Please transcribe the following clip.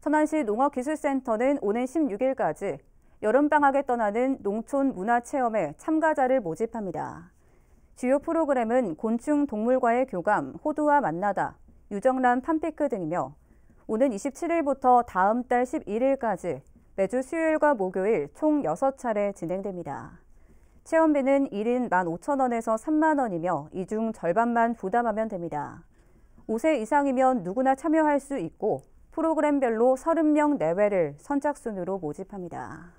천안시 농업기술센터는 오는 16일까지 여름방학에 떠나는 농촌 문화체험에 참가자를 모집합니다. 주요 프로그램은 곤충 동물과의 교감, 호두와 만나다, 유정란 판피크 등이며 오는 27일부터 다음 달 11일까지 매주 수요일과 목요일 총 6차례 진행됩니다. 체험비는 1인 15,000원에서 3만원이며 이중 절반만 부담하면 됩니다. 5세 이상이면 누구나 참여할 수 있고 프로그램별로 30명 내외를 선착순으로 모집합니다.